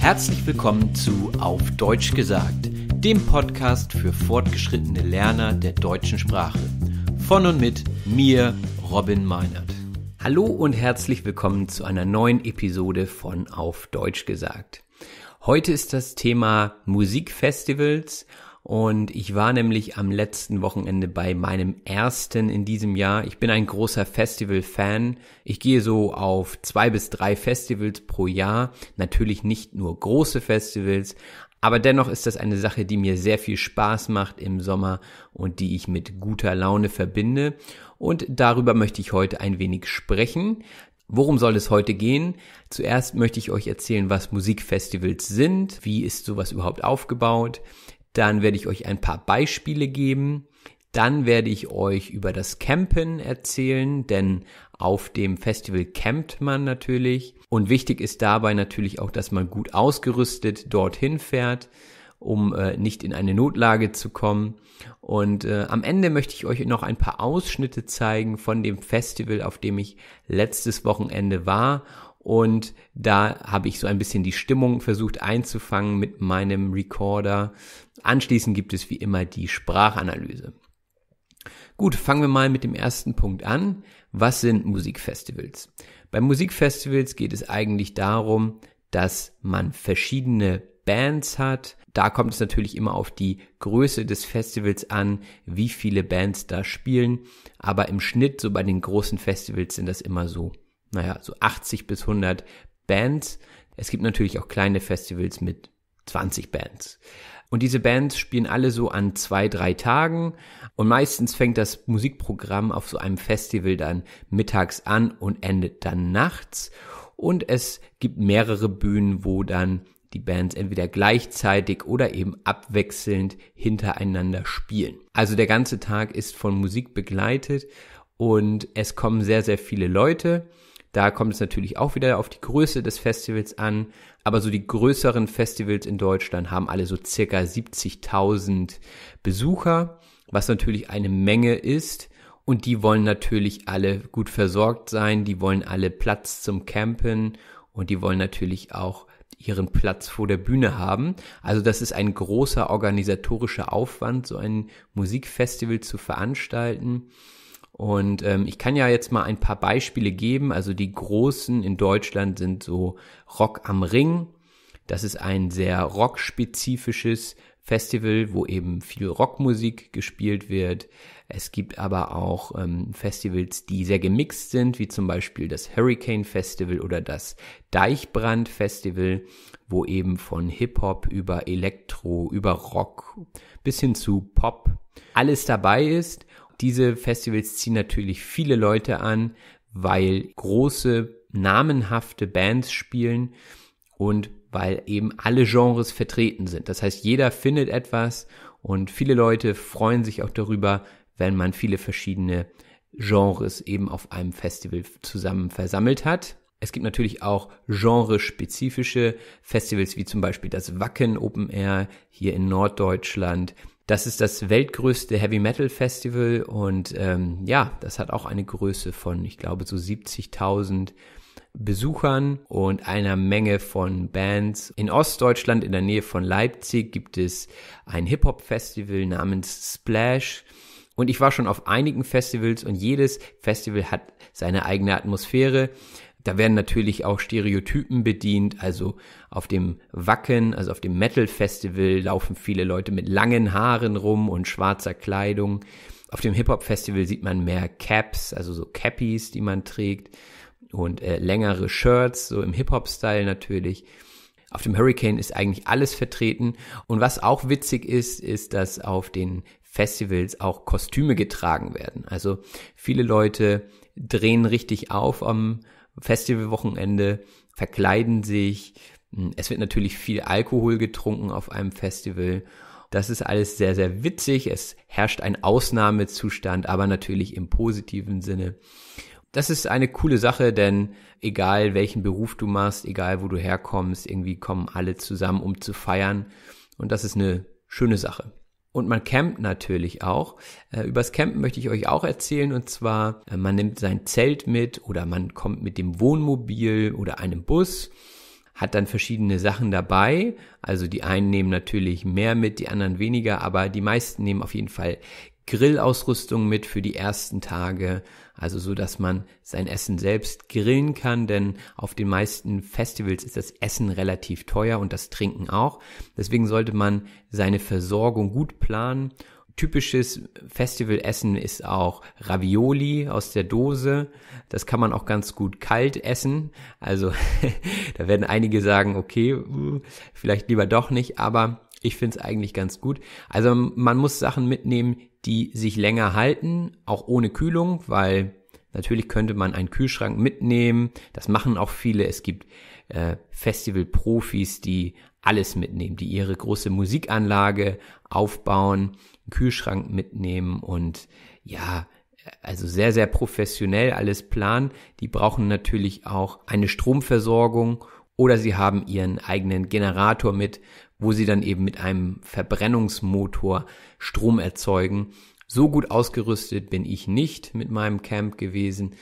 Herzlich willkommen zu Auf Deutsch gesagt, dem Podcast für fortgeschrittene Lerner der deutschen Sprache. Von und mit mir, Robin Meinert. Hallo und herzlich willkommen zu einer neuen Episode von Auf Deutsch gesagt. Heute ist das Thema Musikfestivals und ich war nämlich am letzten Wochenende bei meinem ersten in diesem Jahr. Ich bin ein großer Festival-Fan. Ich gehe so auf zwei bis drei Festivals pro Jahr. Natürlich nicht nur große Festivals, aber dennoch ist das eine Sache, die mir sehr viel Spaß macht im Sommer und die ich mit guter Laune verbinde. Und darüber möchte ich heute ein wenig sprechen. Worum soll es heute gehen? Zuerst möchte ich euch erzählen, was Musikfestivals sind, wie ist sowas überhaupt aufgebaut, dann werde ich euch ein paar Beispiele geben. Dann werde ich euch über das Campen erzählen, denn auf dem Festival campt man natürlich. Und wichtig ist dabei natürlich auch, dass man gut ausgerüstet dorthin fährt, um äh, nicht in eine Notlage zu kommen. Und äh, am Ende möchte ich euch noch ein paar Ausschnitte zeigen von dem Festival, auf dem ich letztes Wochenende war und da habe ich so ein bisschen die Stimmung versucht einzufangen mit meinem Recorder. Anschließend gibt es wie immer die Sprachanalyse. Gut, fangen wir mal mit dem ersten Punkt an. Was sind Musikfestivals? Bei Musikfestivals geht es eigentlich darum, dass man verschiedene Bands hat. Da kommt es natürlich immer auf die Größe des Festivals an, wie viele Bands da spielen. Aber im Schnitt, so bei den großen Festivals, sind das immer so naja, so 80 bis 100 Bands. Es gibt natürlich auch kleine Festivals mit 20 Bands. Und diese Bands spielen alle so an zwei, drei Tagen. Und meistens fängt das Musikprogramm auf so einem Festival dann mittags an und endet dann nachts. Und es gibt mehrere Bühnen, wo dann die Bands entweder gleichzeitig oder eben abwechselnd hintereinander spielen. Also der ganze Tag ist von Musik begleitet und es kommen sehr, sehr viele Leute. Da kommt es natürlich auch wieder auf die Größe des Festivals an, aber so die größeren Festivals in Deutschland haben alle so circa 70.000 Besucher, was natürlich eine Menge ist. Und die wollen natürlich alle gut versorgt sein, die wollen alle Platz zum Campen und die wollen natürlich auch ihren Platz vor der Bühne haben. Also das ist ein großer organisatorischer Aufwand, so ein Musikfestival zu veranstalten. Und ähm, ich kann ja jetzt mal ein paar Beispiele geben. Also die großen in Deutschland sind so Rock am Ring. Das ist ein sehr rockspezifisches Festival, wo eben viel Rockmusik gespielt wird. Es gibt aber auch ähm, Festivals, die sehr gemixt sind, wie zum Beispiel das Hurricane Festival oder das Deichbrand Festival, wo eben von Hip-Hop über Elektro, über Rock bis hin zu Pop alles dabei ist diese Festivals ziehen natürlich viele Leute an, weil große, namenhafte Bands spielen und weil eben alle Genres vertreten sind. Das heißt, jeder findet etwas und viele Leute freuen sich auch darüber, wenn man viele verschiedene Genres eben auf einem Festival zusammen versammelt hat. Es gibt natürlich auch genrespezifische Festivals wie zum Beispiel das Wacken Open Air hier in Norddeutschland. Das ist das weltgrößte Heavy Metal Festival und ähm, ja, das hat auch eine Größe von, ich glaube, so 70.000 Besuchern und einer Menge von Bands. In Ostdeutschland, in der Nähe von Leipzig, gibt es ein Hip-Hop-Festival namens Splash. Und ich war schon auf einigen Festivals und jedes Festival hat seine eigene Atmosphäre. Da werden natürlich auch Stereotypen bedient, also auf dem Wacken, also auf dem Metal Festival laufen viele Leute mit langen Haaren rum und schwarzer Kleidung. Auf dem Hip Hop Festival sieht man mehr Caps, also so Cappies, die man trägt und äh, längere Shirts, so im Hip Hop Style natürlich. Auf dem Hurricane ist eigentlich alles vertreten. Und was auch witzig ist, ist, dass auf den Festivals auch Kostüme getragen werden. Also viele Leute drehen richtig auf am Festivalwochenende, verkleiden sich. Hm, es wird natürlich viel Alkohol getrunken auf einem Festival. Das ist alles sehr, sehr witzig. Es herrscht ein Ausnahmezustand, aber natürlich im positiven Sinne. Das ist eine coole Sache, denn egal welchen Beruf du machst, egal wo du herkommst, irgendwie kommen alle zusammen, um zu feiern. Und das ist eine schöne Sache. Und man campt natürlich auch. Äh, übers Campen möchte ich euch auch erzählen. Und zwar, äh, man nimmt sein Zelt mit oder man kommt mit dem Wohnmobil oder einem Bus, hat dann verschiedene Sachen dabei. Also die einen nehmen natürlich mehr mit, die anderen weniger, aber die meisten nehmen auf jeden Fall Grillausrüstung mit für die ersten Tage also so, dass man sein Essen selbst grillen kann, denn auf den meisten Festivals ist das Essen relativ teuer und das Trinken auch. Deswegen sollte man seine Versorgung gut planen. Typisches Festivalessen ist auch Ravioli aus der Dose. Das kann man auch ganz gut kalt essen. Also da werden einige sagen, okay, vielleicht lieber doch nicht, aber ich finde es eigentlich ganz gut. Also man muss Sachen mitnehmen, die sich länger halten, auch ohne Kühlung, weil natürlich könnte man einen Kühlschrank mitnehmen. Das machen auch viele. Es gibt äh, Festival-Profis, die alles mitnehmen, die ihre große Musikanlage aufbauen, einen Kühlschrank mitnehmen und ja, also sehr, sehr professionell alles planen. Die brauchen natürlich auch eine Stromversorgung oder sie haben ihren eigenen Generator mit, wo sie dann eben mit einem Verbrennungsmotor Strom erzeugen. So gut ausgerüstet bin ich nicht mit meinem Camp gewesen,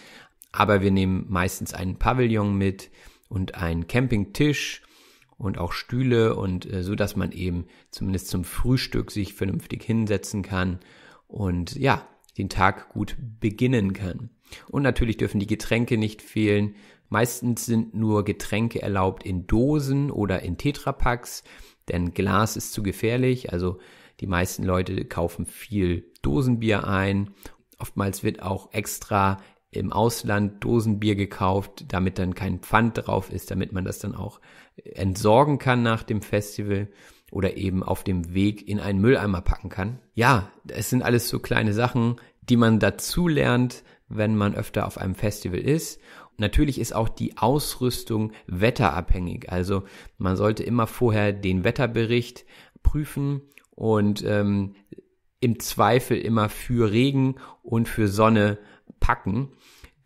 aber wir nehmen meistens einen Pavillon mit und einen Campingtisch und auch Stühle und äh, so, dass man eben zumindest zum Frühstück sich vernünftig hinsetzen kann und ja, den Tag gut beginnen kann. Und natürlich dürfen die Getränke nicht fehlen. Meistens sind nur Getränke erlaubt in Dosen oder in Tetrapacks denn Glas ist zu gefährlich. Also die meisten Leute kaufen viel Dosenbier ein. Oftmals wird auch extra im Ausland Dosenbier gekauft, damit dann kein Pfand drauf ist, damit man das dann auch entsorgen kann nach dem Festival oder eben auf dem Weg in einen Mülleimer packen kann. Ja, es sind alles so kleine Sachen, die man dazu lernt, wenn man öfter auf einem Festival ist Natürlich ist auch die Ausrüstung wetterabhängig. Also man sollte immer vorher den Wetterbericht prüfen und ähm, im Zweifel immer für Regen und für Sonne packen.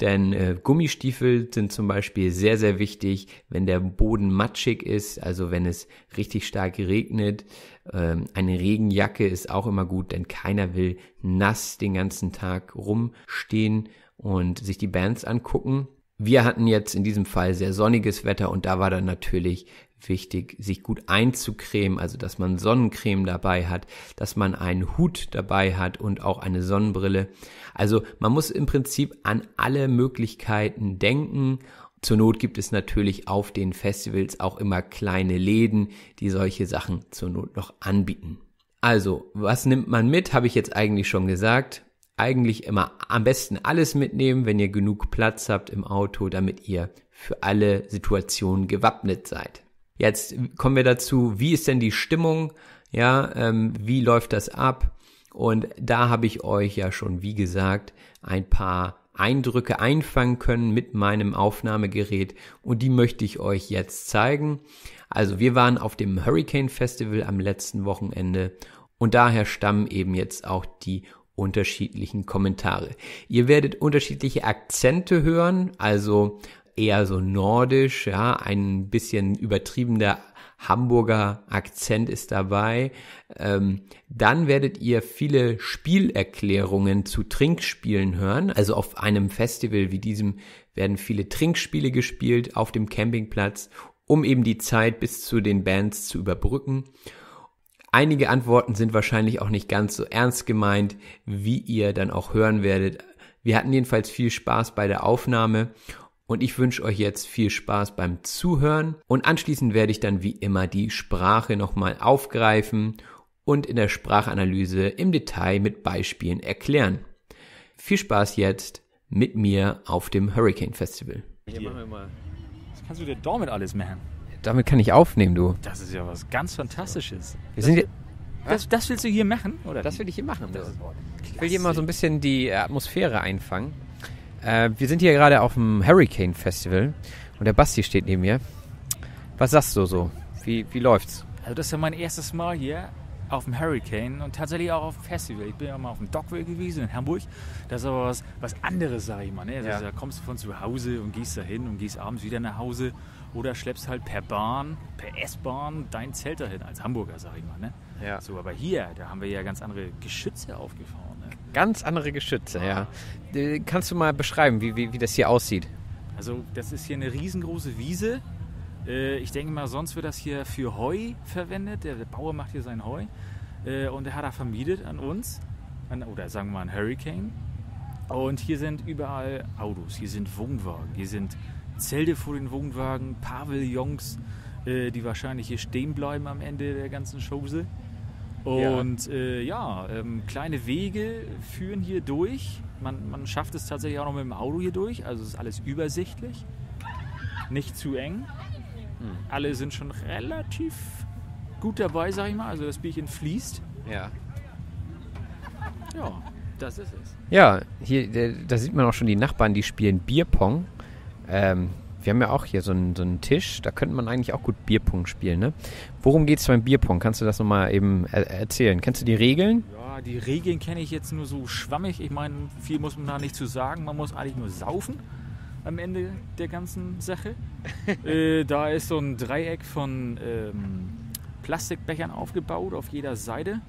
Denn äh, Gummistiefel sind zum Beispiel sehr, sehr wichtig, wenn der Boden matschig ist, also wenn es richtig stark regnet. Ähm, eine Regenjacke ist auch immer gut, denn keiner will nass den ganzen Tag rumstehen und sich die Bands angucken. Wir hatten jetzt in diesem Fall sehr sonniges Wetter und da war dann natürlich wichtig, sich gut einzucremen, also dass man Sonnencreme dabei hat, dass man einen Hut dabei hat und auch eine Sonnenbrille. Also man muss im Prinzip an alle Möglichkeiten denken. Zur Not gibt es natürlich auf den Festivals auch immer kleine Läden, die solche Sachen zur Not noch anbieten. Also, was nimmt man mit, habe ich jetzt eigentlich schon gesagt eigentlich immer am besten alles mitnehmen, wenn ihr genug Platz habt im Auto, damit ihr für alle Situationen gewappnet seid. Jetzt kommen wir dazu, wie ist denn die Stimmung? Ja, ähm, wie läuft das ab? Und da habe ich euch ja schon, wie gesagt, ein paar Eindrücke einfangen können mit meinem Aufnahmegerät und die möchte ich euch jetzt zeigen. Also wir waren auf dem Hurricane Festival am letzten Wochenende und daher stammen eben jetzt auch die unterschiedlichen Kommentare. Ihr werdet unterschiedliche Akzente hören, also eher so nordisch, ja, ein bisschen übertriebener Hamburger Akzent ist dabei. Ähm, dann werdet ihr viele Spielerklärungen zu Trinkspielen hören. Also auf einem Festival wie diesem werden viele Trinkspiele gespielt auf dem Campingplatz, um eben die Zeit bis zu den Bands zu überbrücken. Einige Antworten sind wahrscheinlich auch nicht ganz so ernst gemeint, wie ihr dann auch hören werdet. Wir hatten jedenfalls viel Spaß bei der Aufnahme und ich wünsche euch jetzt viel Spaß beim Zuhören und anschließend werde ich dann wie immer die Sprache nochmal aufgreifen und in der Sprachanalyse im Detail mit Beispielen erklären. Viel Spaß jetzt mit mir auf dem Hurricane Festival. Hier machen wir mal. Was kannst du dir damit alles machen? damit kann ich aufnehmen, du. Das ist ja was ganz Fantastisches. Wir das, sind das, das, willst du hier machen? Oder? Das will ich hier machen. ich will hier mal so ein bisschen die äh, Atmosphäre einfangen. Äh, wir sind hier gerade auf dem Hurricane Festival und der Basti steht neben mir. Was sagst du so? Wie, wie läuft's? Also das ist ja mein erstes Mal hier auf dem Hurricane und tatsächlich auch auf dem Festival. Ich bin ja mal auf dem Dockwell gewesen in Hamburg. Das ist aber was, was anderes, sag ich mal. Ne? Also ja. Da kommst du von zu Hause und gehst da hin und gehst abends wieder nach Hause oder schleppst halt per Bahn, per S-Bahn dein Zelt dahin, als Hamburger, sag ich mal. Ne? Ja. So, aber hier, da haben wir ja ganz andere Geschütze aufgefahren. Ne? Ganz andere Geschütze, ja. ja. Äh, kannst du mal beschreiben, wie, wie, wie das hier aussieht? Also, das ist hier eine riesengroße Wiese. Äh, ich denke mal, sonst wird das hier für Heu verwendet. Der Bauer macht hier sein Heu. Äh, und der hat er vermietet an uns, an, oder sagen wir mal ein Hurricane. Und hier sind überall Autos, hier sind Wohnwagen, hier sind Zelte vor den Wohnwagen, Pavillons, äh, die wahrscheinlich hier stehen bleiben am Ende der ganzen Chose. Und ja, äh, ja ähm, kleine Wege führen hier durch. Man, man schafft es tatsächlich auch noch mit dem Auto hier durch. Also ist alles übersichtlich, nicht zu eng. Hm. Alle sind schon relativ gut dabei, sag ich mal. Also das Bierchen fließt. Ja. Ja, das ist es. Ja, hier, da sieht man auch schon die Nachbarn, die spielen Bierpong. Ähm, wir haben ja auch hier so einen, so einen, Tisch, da könnte man eigentlich auch gut Bierpunkt spielen, ne? Worum geht es beim Bierpunkt? Kannst du das nochmal eben er äh, erzählen? Kennst du die Regeln? Ja, die Regeln kenne ich jetzt nur so schwammig. Ich meine, viel muss man da nicht zu sagen. Man muss eigentlich nur saufen am Ende der ganzen Sache. äh, da ist so ein Dreieck von ähm, Plastikbechern aufgebaut auf jeder Seite.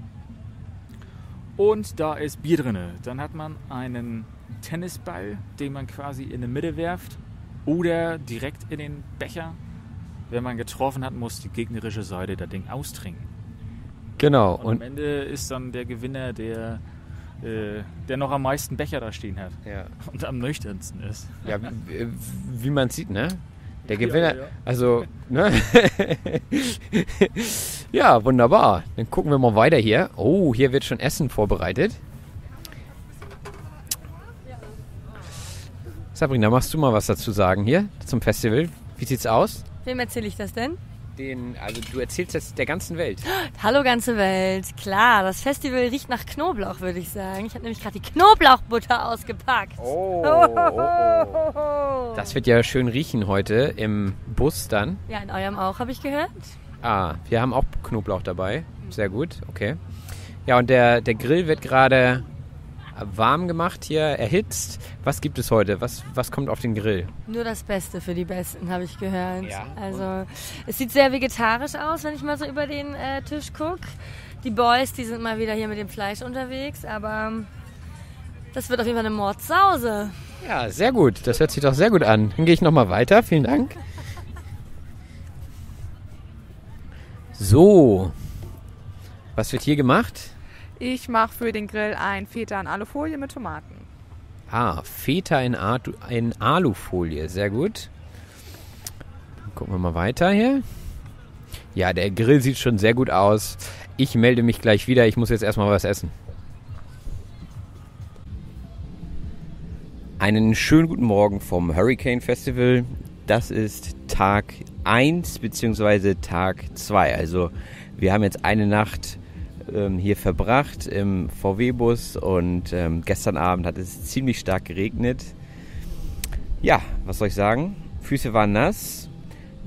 Und da ist Bier drin. Dann hat man einen Tennisball, den man quasi in die Mitte werft oder direkt in den Becher. Wenn man getroffen hat, muss die gegnerische Seite das Ding austrinken. Genau. Und, und am Ende ist dann der Gewinner, der, äh, der noch am meisten Becher da stehen hat ja. und am nüchternsten ist. Ja, wie, wie man sieht, ne? Der Gewinner, ja, ja. also, ne? ja, wunderbar. Dann gucken wir mal weiter hier. Oh, hier wird schon Essen vorbereitet. Sabrina, machst du mal was dazu sagen hier zum Festival? Wie sieht's aus? Wem erzähle ich das denn? Den, also du erzählst jetzt der ganzen Welt. Hallo ganze Welt. Klar, das Festival riecht nach Knoblauch, würde ich sagen. Ich habe nämlich gerade die Knoblauchbutter ausgepackt. Oh, oh, oh, Das wird ja schön riechen heute im Bus dann. Ja, in eurem auch, habe ich gehört. Ah, wir haben auch Knoblauch dabei. Sehr gut, okay. Ja, und der, der Grill wird gerade warm gemacht hier, erhitzt. Was gibt es heute? Was, was kommt auf den Grill? Nur das Beste für die Besten, habe ich gehört. Ja. Also es sieht sehr vegetarisch aus, wenn ich mal so über den äh, Tisch gucke. Die Boys, die sind mal wieder hier mit dem Fleisch unterwegs, aber ähm, das wird auf jeden Fall eine Mordsause. Ja, sehr gut. Das hört sich doch sehr gut an. Dann gehe ich nochmal weiter. Vielen Dank. So, was wird hier gemacht? Ich mache für den Grill ein Feta in Alufolie mit Tomaten. Ah, Feta in, in, Alufolie. Sehr gut. Gucken wir mal weiter hier. Ja, der Grill sieht schon sehr gut aus. Ich melde mich gleich wieder. Ich muss jetzt erstmal was essen. Einen schönen guten Morgen vom Hurricane Festival. Das ist Tag 1 bzw. Tag 2. Also wir haben jetzt eine Nacht ähm, hier verbracht im VW-Bus und ähm, gestern Abend hat es ziemlich stark geregnet. Ja, was soll ich sagen? Füße waren nass.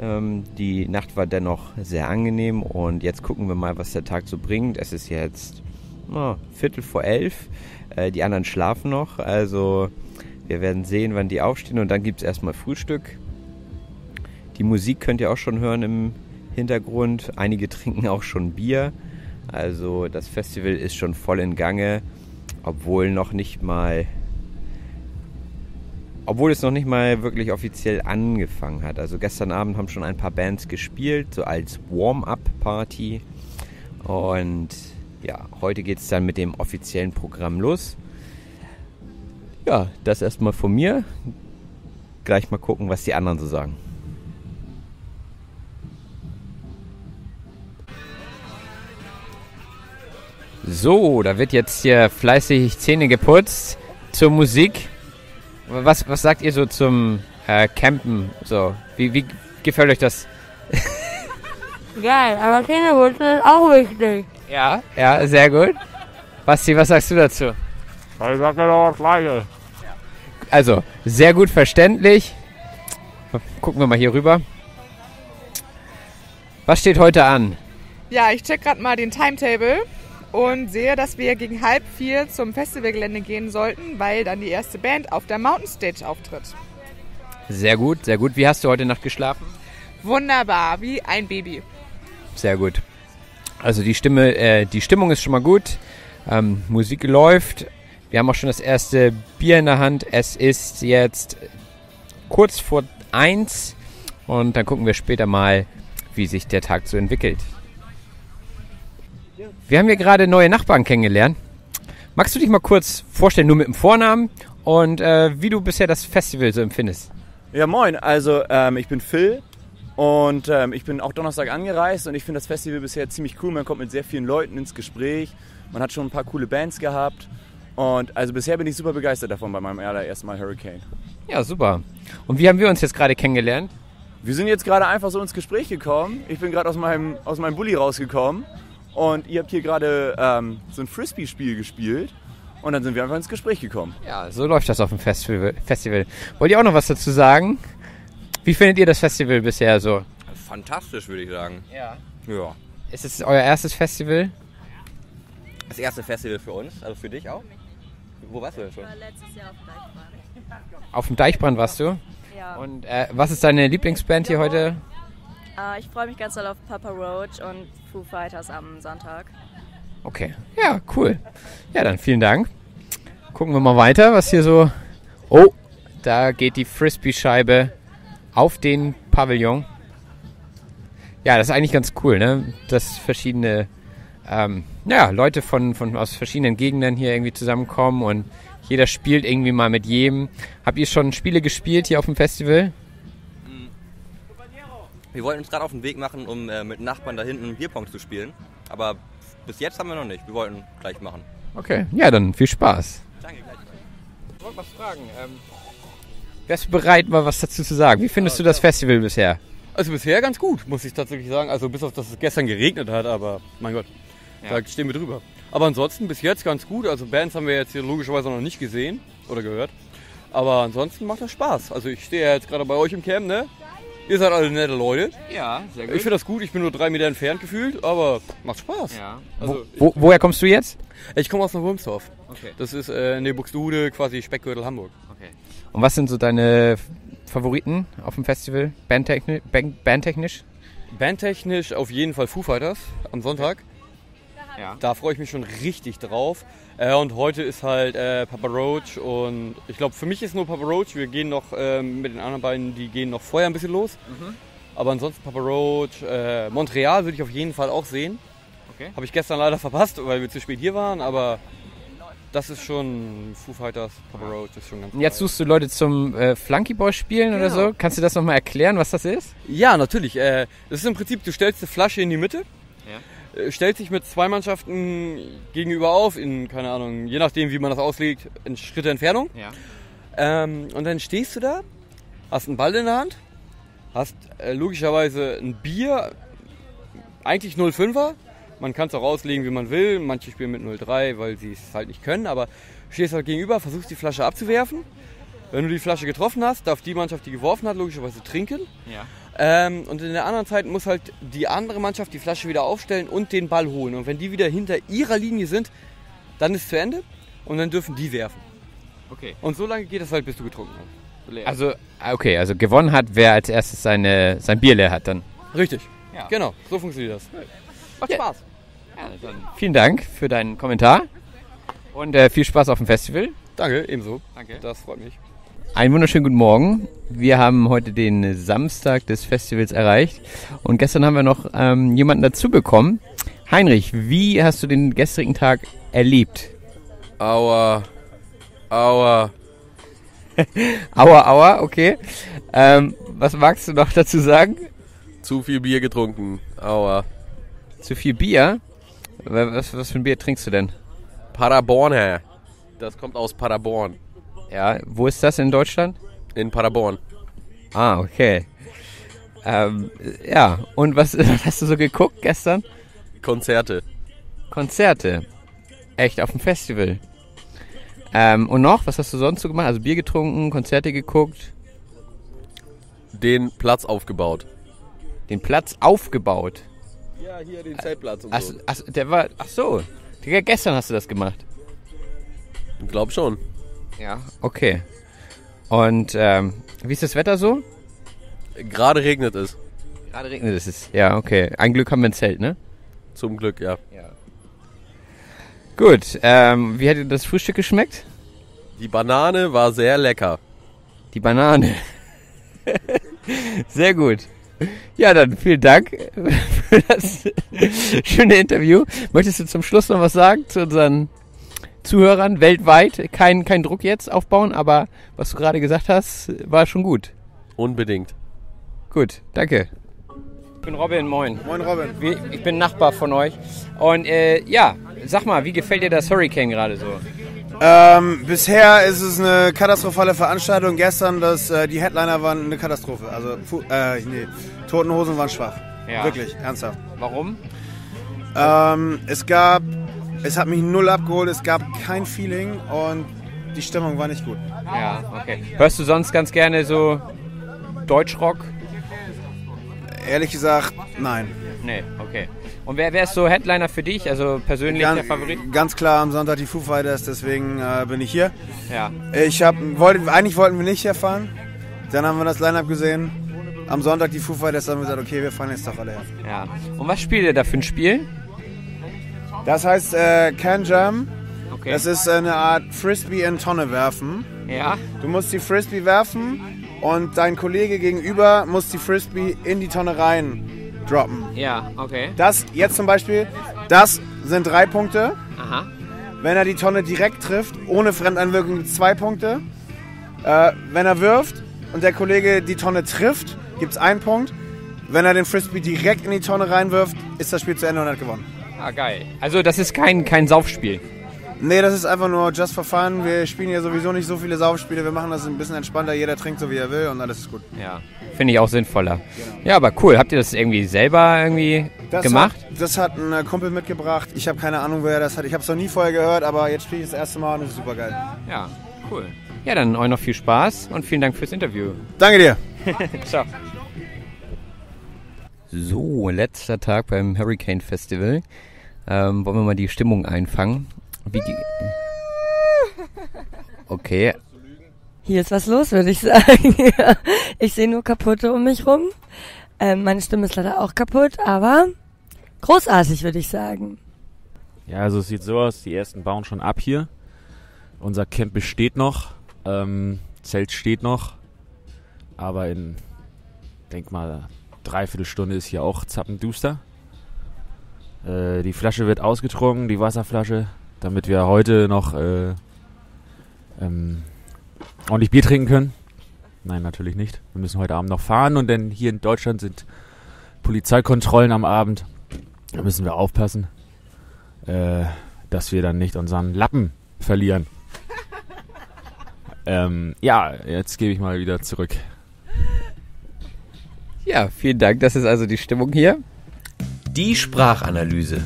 Ähm, die Nacht war dennoch sehr angenehm und jetzt gucken wir mal, was der Tag so bringt. Es ist jetzt oh, Viertel vor elf. Äh, die anderen schlafen noch, also wir werden sehen, wann die aufstehen und dann gibt es erstmal Frühstück. Die Musik könnt ihr auch schon hören im Hintergrund. Einige trinken auch schon Bier. Also das Festival ist schon voll in Gange, obwohl noch nicht mal obwohl es noch nicht mal wirklich offiziell angefangen hat. Also gestern Abend haben schon ein paar Bands gespielt, so als Warm-up-Party. Und ja, heute geht es dann mit dem offiziellen Programm los. Ja, das erstmal von mir. Gleich mal gucken, was die anderen so sagen. So, da wird jetzt hier fleißig Zähne geputzt zur Musik. Was, was sagt ihr so zum äh, Campen? So, wie, wie gefällt euch das? Geil, aber Zähne putzen ist auch wichtig. Ja, ja, sehr gut. Basti, was sagst du dazu? Ich sag genau das Gleiche. Also, sehr gut verständlich. Gucken wir mal hier rüber. Was steht heute an? Ja, ich check gerade mal den Timetable und sehe, dass wir gegen halb vier zum Festivalgelände gehen sollten, weil dann die erste Band auf der Mountain Stage auftritt. Sehr gut, sehr gut. Wie hast du heute Nacht geschlafen? Wunderbar, wie ein Baby. Sehr gut. Also die Stimme, äh, die Stimmung ist schon mal gut. Ähm, Musik läuft. Wir haben auch schon das erste Bier in der Hand. Es ist jetzt kurz vor eins und dann gucken wir später mal, wie sich der Tag so entwickelt. Wir haben hier gerade neue Nachbarn kennengelernt. Magst du dich mal kurz vorstellen, nur mit dem Vornamen und äh, wie du bisher das Festival so empfindest? Ja, moin. Also, ähm, ich bin Phil und ähm, ich bin auch Donnerstag angereist und ich finde das Festival bisher ziemlich cool. Man kommt mit sehr vielen Leuten ins Gespräch. Man hat schon ein paar coole Bands gehabt. Und also bisher bin ich super begeistert davon bei meinem allerersten Mal Hurricane. Ja, super. Und wie haben wir uns jetzt gerade kennengelernt? Wir sind jetzt gerade einfach so ins Gespräch gekommen. Ich bin gerade aus meinem, aus meinem Bulli rausgekommen und ihr habt hier gerade ähm, so ein Frisbee-Spiel gespielt. Und dann sind wir einfach ins Gespräch gekommen. Ja, so läuft das auf dem Festival. Wollt ihr auch noch was dazu sagen? Wie findet ihr das Festival bisher so? Fantastisch, würde ich sagen. Ja. Ja. Ist es euer erstes Festival? Das erste Festival für uns, also für dich auch? Wo warst du denn schon? Ich war letztes Jahr auf dem Deichbrand. Auf dem Deichbrand warst du? Ja. Und äh, was ist deine Lieblingsband hier heute? Äh, ich freue mich ganz doll auf Papa Roach und Foo Fighters am Sonntag. Okay, ja, cool. Ja, dann vielen Dank. Gucken wir mal weiter, was hier so. Oh, da geht die Frisbee-Scheibe auf den Pavillon. Ja, das ist eigentlich ganz cool, ne? Dass verschiedene ähm, ja, Leute von, von, aus verschiedenen Gegenden hier irgendwie zusammenkommen und jeder spielt irgendwie mal mit jedem. Habt ihr schon Spiele gespielt hier auf dem Festival? Wir wollten uns gerade auf den Weg machen, um äh, mit Nachbarn da hinten Bierpong zu spielen. Aber bis jetzt haben wir noch nicht. Wir wollten gleich machen. Okay, ja, dann viel Spaß. Danke, gleich. Ich wollte was fragen. Ähm, Wärst du bereit, mal was dazu zu sagen? Wie findest ja, du das ja. Festival bisher? Also bisher ganz gut, muss ich tatsächlich sagen. Also bis auf, dass es gestern geregnet hat, aber mein Gott, ja. da stehen wir drüber. Aber ansonsten bis jetzt ganz gut. Also Bands haben wir jetzt hier logischerweise noch nicht gesehen oder gehört. Aber ansonsten macht das Spaß. Also ich stehe ja jetzt gerade bei euch im Camp, ne? Ihr seid alle nette Leute. Ja, sehr gut. Ich finde das gut, ich bin nur drei Meter entfernt gefühlt, aber macht Spaß. Ja. Also, wo, wo, woher kommst du jetzt? Ich komme aus Wurmsdorf. Okay. Das ist äh, in der Buxtehude, quasi Speckgürtel Hamburg. Okay. Und was sind so deine Favoriten auf dem Festival? Bandtechnisch? Bandtechnisch Band auf jeden Fall Foo Fighters am Sonntag. Okay. Ja. Da freue ich mich schon richtig drauf. Äh, und heute ist halt äh, Papa Roach und ich glaube, für mich ist nur Papa Roach. Wir gehen noch ähm, mit den anderen beiden, die gehen noch vorher ein bisschen los. Mhm. Aber ansonsten Papa Roach, äh, Montreal würde ich auf jeden Fall auch sehen. Okay. Habe ich gestern leider verpasst, weil wir zu spät hier waren, aber das ist schon Foo Fighters, Papa Roach ist schon ganz geil. Jetzt suchst du Leute zum äh, Flunky Boy spielen genau. oder so. Kannst du das nochmal erklären, was das ist? Ja, natürlich. Äh, das ist im Prinzip, du stellst eine Flasche in die Mitte. Ja. Äh, stellt sich mit zwei Mannschaften gegenüber auf, in, keine Ahnung, je nachdem, wie man das auslegt, in Schritte Entfernung. Ja. Ähm, und dann stehst du da, hast einen Ball in der Hand, hast äh, logischerweise ein Bier, eigentlich 05er. Man kann es auch auslegen, wie man will. Manche spielen mit 03, weil sie es halt nicht können, aber stehst halt gegenüber, versuchst die Flasche abzuwerfen. Wenn du die Flasche getroffen hast, darf die Mannschaft, die geworfen hat, logischerweise trinken. Ja. Ähm, und in der anderen Zeit muss halt die andere Mannschaft die Flasche wieder aufstellen und den Ball holen. Und wenn die wieder hinter ihrer Linie sind, dann ist es zu Ende und dann dürfen die werfen. Okay. Und so lange geht das halt, bis du getrunken hast. Leer. Also, ah, okay, also gewonnen hat, wer als erstes seine, sein Bier leer hat, dann. Richtig. Ja. Genau, so funktioniert das. Macht ja. Spaß. Ja, vielen Dank für deinen Kommentar und äh, viel Spaß auf dem Festival. Danke, ebenso. Danke. Das freut mich. Einen wunderschönen guten Morgen. Wir haben heute den Samstag des Festivals erreicht und gestern haben wir noch ähm, jemanden dazu bekommen. Heinrich, wie hast du den gestrigen Tag erlebt? Aua, aua. aua, aua, okay. Ähm, was magst du noch dazu sagen? Zu viel Bier getrunken, aua. Zu viel Bier? Was, was für ein Bier trinkst du denn? Herr. Das kommt aus Paderborn. Ja, wo ist das in Deutschland? In Paderborn. Ah, okay. Ähm, ja, und was, was hast du so geguckt gestern? Konzerte. Konzerte. Echt, auf dem Festival. Ähm, und noch, was hast du sonst so gemacht? Also Bier getrunken, Konzerte geguckt? Den Platz aufgebaut. Den Platz aufgebaut? Ja, hier den Zeltplatz und ach, so. Ach, der war, ach so. Gestern hast du das gemacht. Ich glaube schon. Ja, okay. Und ähm, wie ist das Wetter so? Gerade regnet es. Gerade regnet es, ja, okay. Ein Glück haben wir ein Zelt, ne? Zum Glück, ja. ja. Gut, ähm, wie hat dir das Frühstück geschmeckt? Die Banane war sehr lecker. Die Banane. sehr gut. Ja, dann vielen Dank für das schöne Interview. Möchtest du zum Schluss noch was sagen zu unseren Zuhörern weltweit keinen kein Druck jetzt aufbauen, aber was du gerade gesagt hast, war schon gut. Unbedingt. Gut, danke. Ich bin Robin, moin. Moin Robin. Ich bin Nachbar von euch. Und äh, ja, sag mal, wie gefällt dir das Hurricane gerade so? Ähm, bisher ist es eine katastrophale Veranstaltung. Gestern, das, äh, die Headliner waren eine Katastrophe. Also, äh, nee, Totenhosen waren schwach. Ja. Wirklich, ernsthaft. Warum? Ähm, es gab es hat mich null abgeholt, es gab kein Feeling und die Stimmung war nicht gut. Ja, okay. Hörst du sonst ganz gerne so Deutschrock? Ehrlich gesagt, nein. Nee, okay. Und wer, wer ist so Headliner für dich? Also persönlich ganz, der Favorit? Ganz klar am Sonntag die Foo Fighters, deswegen äh, bin ich hier. Ja. Ich hab, wollte, eigentlich wollten wir nicht herfahren. Dann haben wir das Line-Up gesehen. Am Sonntag die Foo Fighters haben wir gesagt, okay, wir fahren jetzt doch alle her. Ja. Und was spielt ihr da für ein Spiel? Das heißt äh, Can Jam. Okay. Das ist eine Art Frisbee in Tonne werfen. Ja. Du musst die Frisbee werfen und dein Kollege gegenüber muss die Frisbee in die Tonne rein droppen. Ja, okay. Das jetzt zum Beispiel, das sind drei Punkte. Aha. Wenn er die Tonne direkt trifft, ohne Fremdeinwirkung zwei Punkte. Äh, wenn er wirft und der Kollege die Tonne trifft, gibt es einen Punkt. Wenn er den Frisbee direkt in die Tonne reinwirft, ist das Spiel zu Ende und hat gewonnen. Ah, geil. Also das ist kein, kein Saufspiel. Nee, das ist einfach nur just for fun. Wir spielen ja sowieso nicht so viele Saufspiele. Wir machen das ein bisschen entspannter. Jeder trinkt so, wie er will und alles ist gut. Ja, finde ich auch sinnvoller. Genau. Ja, aber cool. Habt ihr das irgendwie selber irgendwie das gemacht? Hat, das hat ein äh, Kumpel mitgebracht. Ich habe keine Ahnung, wer das hat. Ich habe es noch nie vorher gehört, aber jetzt spiele ich das erste Mal und es ist super geil. Ja, cool. Ja, dann euch noch viel Spaß und vielen Dank fürs Interview. Danke dir. Ciao. So, letzter Tag beim Hurricane Festival. Ähm, wollen wir mal die Stimmung einfangen? Wie okay. Hier ist was los, würde ich sagen. ich sehe nur kaputte um mich rum. Ähm, meine Stimme ist leider auch kaputt, aber großartig, würde ich sagen. Ja, also es sieht so aus, die ersten bauen schon ab hier. Unser Camp besteht noch, ähm, Zelt steht noch, aber in, denk mal, dreiviertel Stunde ist hier auch zappenduster. Äh, die Flasche wird ausgetrunken, die Wasserflasche, damit wir heute noch äh, ähm, ordentlich Bier trinken können. Nein, natürlich nicht. Wir müssen heute Abend noch fahren und denn hier in Deutschland sind Polizeikontrollen am Abend. Da müssen wir aufpassen, äh, dass wir dann nicht unseren Lappen verlieren. Ähm, ja, jetzt gebe ich mal wieder zurück. Ja, vielen Dank. Das ist also die Stimmung hier die Sprachanalyse.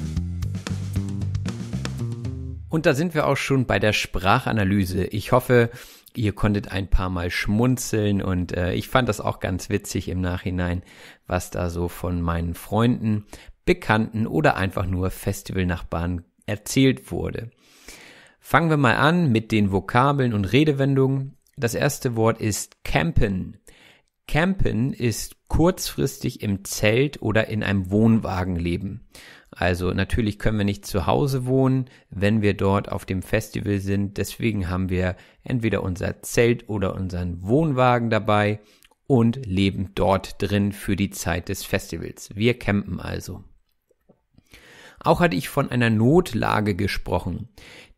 Und da sind wir auch schon bei der Sprachanalyse. Ich hoffe, ihr konntet ein paar Mal schmunzeln und äh, ich fand das auch ganz witzig im Nachhinein, was da so von meinen Freunden, Bekannten oder einfach nur Festivalnachbarn erzählt wurde. Fangen wir mal an mit den Vokabeln und Redewendungen. Das erste Wort ist campen. Campen ist kurzfristig im Zelt oder in einem Wohnwagen leben. Also natürlich können wir nicht zu Hause wohnen, wenn wir dort auf dem Festival sind. Deswegen haben wir entweder unser Zelt oder unseren Wohnwagen dabei und leben dort drin für die Zeit des Festivals. Wir campen also. Auch hatte ich von einer Notlage gesprochen.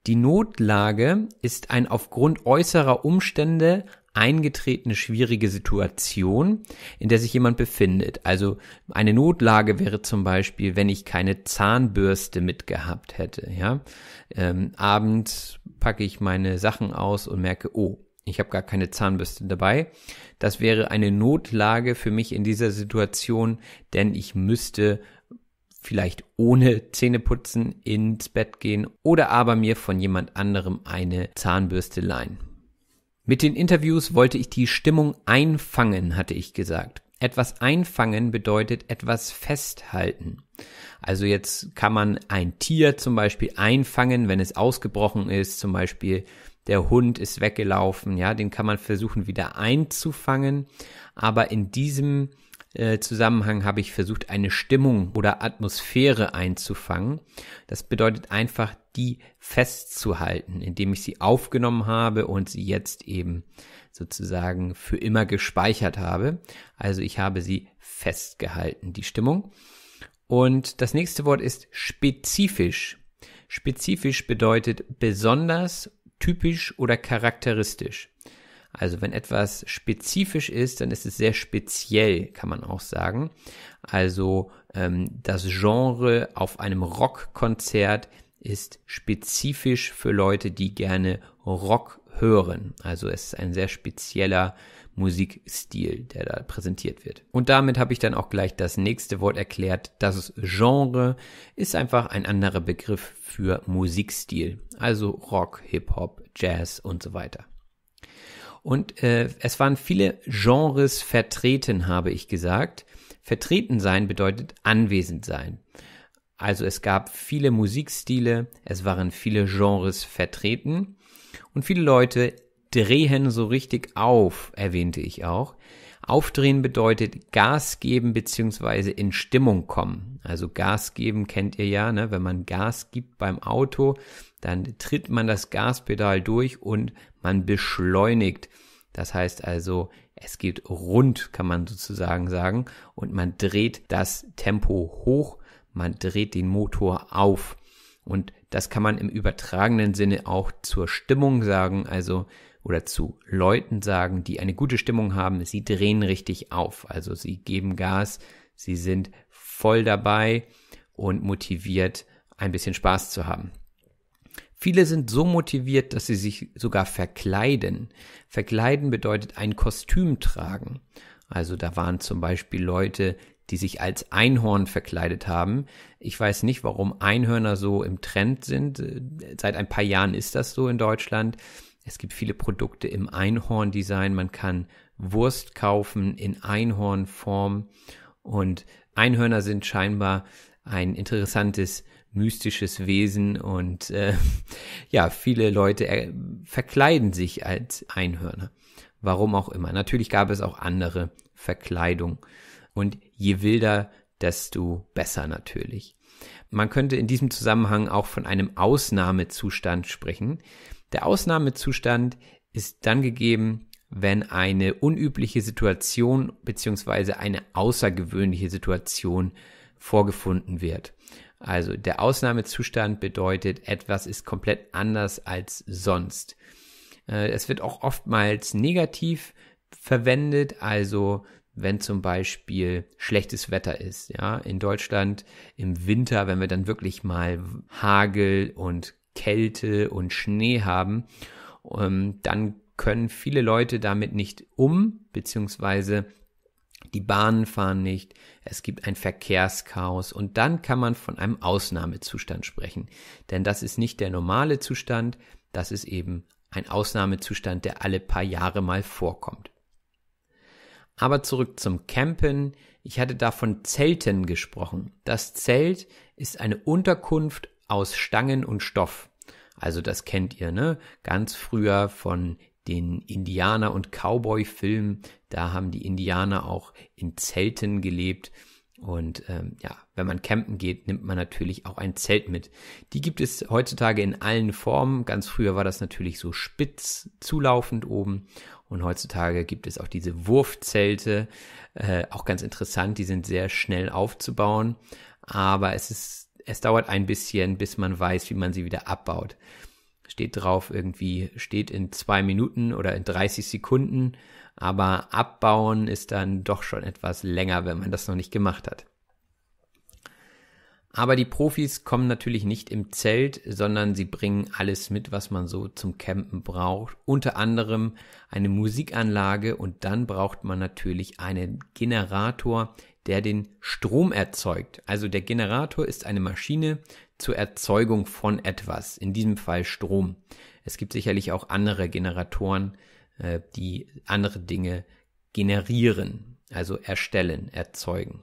Die Notlage ist ein aufgrund äußerer Umstände eingetretene schwierige Situation, in der sich jemand befindet. Also eine Notlage wäre zum Beispiel, wenn ich keine Zahnbürste mitgehabt hätte. Ja? Ähm, abends packe ich meine Sachen aus und merke, oh, ich habe gar keine Zahnbürste dabei. Das wäre eine Notlage für mich in dieser Situation, denn ich müsste vielleicht ohne Zähneputzen ins Bett gehen oder aber mir von jemand anderem eine Zahnbürste leihen. Mit den Interviews wollte ich die Stimmung einfangen, hatte ich gesagt. Etwas einfangen bedeutet etwas festhalten. Also jetzt kann man ein Tier zum Beispiel einfangen, wenn es ausgebrochen ist, zum Beispiel der Hund ist weggelaufen, ja, den kann man versuchen wieder einzufangen, aber in diesem äh, Zusammenhang habe ich versucht, eine Stimmung oder Atmosphäre einzufangen. Das bedeutet einfach, die festzuhalten, indem ich sie aufgenommen habe und sie jetzt eben sozusagen für immer gespeichert habe. Also ich habe sie festgehalten, die Stimmung. Und das nächste Wort ist spezifisch. Spezifisch bedeutet besonders, typisch oder charakteristisch. Also wenn etwas spezifisch ist, dann ist es sehr speziell, kann man auch sagen. Also ähm, das Genre auf einem Rockkonzert ist spezifisch für Leute, die gerne Rock hören. Also es ist ein sehr spezieller Musikstil, der da präsentiert wird. Und damit habe ich dann auch gleich das nächste Wort erklärt. Das Genre ist einfach ein anderer Begriff für Musikstil, also Rock, Hip-Hop, Jazz und so weiter. Und äh, es waren viele Genres vertreten, habe ich gesagt. Vertreten sein bedeutet anwesend sein. Also es gab viele Musikstile, es waren viele Genres vertreten und viele Leute drehen so richtig auf, erwähnte ich auch. Aufdrehen bedeutet Gas geben beziehungsweise in Stimmung kommen. Also Gas geben kennt ihr ja, ne? wenn man Gas gibt beim Auto, dann tritt man das Gaspedal durch und man beschleunigt. Das heißt also, es geht rund, kann man sozusagen sagen, und man dreht das Tempo hoch, man dreht den Motor auf. Und das kann man im übertragenen Sinne auch zur Stimmung sagen, also oder zu Leuten sagen, die eine gute Stimmung haben, sie drehen richtig auf, also sie geben Gas, sie sind voll dabei und motiviert, ein bisschen Spaß zu haben. Viele sind so motiviert, dass sie sich sogar verkleiden. Verkleiden bedeutet ein Kostüm tragen. Also da waren zum Beispiel Leute, die sich als Einhorn verkleidet haben. Ich weiß nicht, warum Einhörner so im Trend sind. Seit ein paar Jahren ist das so in Deutschland. Es gibt viele Produkte im Einhorn-Design. Man kann Wurst kaufen in Einhornform. Und Einhörner sind scheinbar ein interessantes mystisches Wesen und äh, ja, viele Leute äh, verkleiden sich als Einhörner. Warum auch immer. Natürlich gab es auch andere Verkleidung. Und je wilder, desto besser natürlich. Man könnte in diesem Zusammenhang auch von einem Ausnahmezustand sprechen. Der Ausnahmezustand ist dann gegeben, wenn eine unübliche Situation beziehungsweise eine außergewöhnliche Situation vorgefunden wird. Also der Ausnahmezustand bedeutet, etwas ist komplett anders als sonst. Äh, es wird auch oftmals negativ verwendet, also wenn zum Beispiel schlechtes Wetter ist, ja, in Deutschland im Winter, wenn wir dann wirklich mal Hagel und Kälte und Schnee haben, ähm, dann können viele Leute damit nicht um, beziehungsweise die Bahnen fahren nicht, es gibt ein Verkehrschaos und dann kann man von einem Ausnahmezustand sprechen. Denn das ist nicht der normale Zustand, das ist eben ein Ausnahmezustand, der alle paar Jahre mal vorkommt. Aber zurück zum Campen. Ich hatte da von Zelten gesprochen. Das Zelt ist eine Unterkunft aus Stangen und Stoff. Also das kennt ihr, ne? Ganz früher von den Indianer- und Cowboy-Film. Da haben die Indianer auch in Zelten gelebt. Und ähm, ja, wenn man campen geht, nimmt man natürlich auch ein Zelt mit. Die gibt es heutzutage in allen Formen. Ganz früher war das natürlich so spitz zulaufend oben. Und heutzutage gibt es auch diese Wurfzelte. Äh, auch ganz interessant, die sind sehr schnell aufzubauen. Aber es ist, es dauert ein bisschen, bis man weiß, wie man sie wieder abbaut steht drauf irgendwie, steht in zwei Minuten oder in 30 Sekunden, aber abbauen ist dann doch schon etwas länger, wenn man das noch nicht gemacht hat. Aber die Profis kommen natürlich nicht im Zelt, sondern sie bringen alles mit, was man so zum Campen braucht. Unter anderem eine Musikanlage und dann braucht man natürlich einen Generator, der den Strom erzeugt. Also der Generator ist eine Maschine, zur Erzeugung von etwas, in diesem Fall Strom. Es gibt sicherlich auch andere Generatoren, äh, die andere Dinge generieren, also erstellen, erzeugen.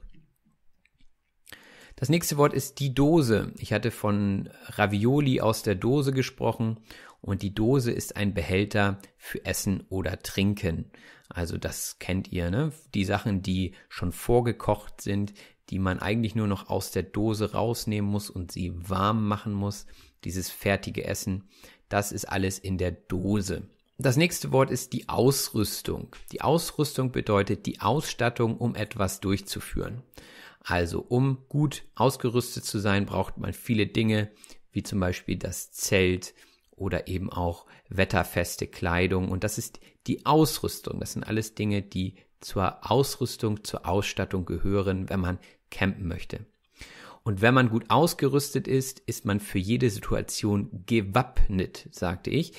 Das nächste Wort ist die Dose. Ich hatte von Ravioli aus der Dose gesprochen und die Dose ist ein Behälter für Essen oder Trinken. Also das kennt ihr, ne? Die Sachen, die schon vorgekocht sind, die man eigentlich nur noch aus der Dose rausnehmen muss und sie warm machen muss, dieses fertige Essen, das ist alles in der Dose. Das nächste Wort ist die Ausrüstung. Die Ausrüstung bedeutet die Ausstattung, um etwas durchzuführen. Also um gut ausgerüstet zu sein, braucht man viele Dinge, wie zum Beispiel das Zelt oder eben auch wetterfeste Kleidung. Und das ist die Ausrüstung. Das sind alles Dinge, die zur Ausrüstung, zur Ausstattung gehören, wenn man campen möchte. Und wenn man gut ausgerüstet ist, ist man für jede Situation gewappnet, sagte ich.